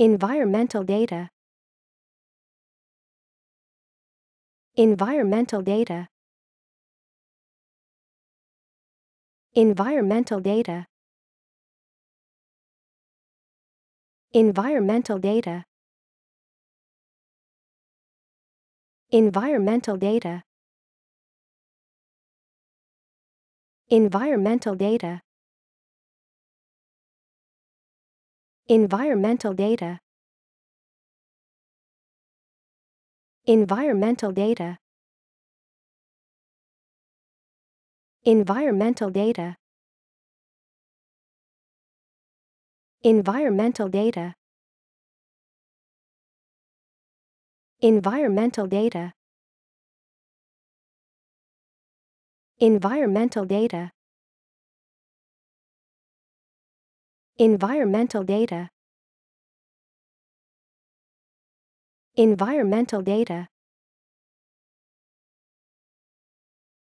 Environmental data. Environmental data. Environmental data. Environmental data. Environmental data. Environmental data. Environmental data. Environmental data. Environmental data. Environmental data. Environmental data. Environmental data. Environmental data Environmental data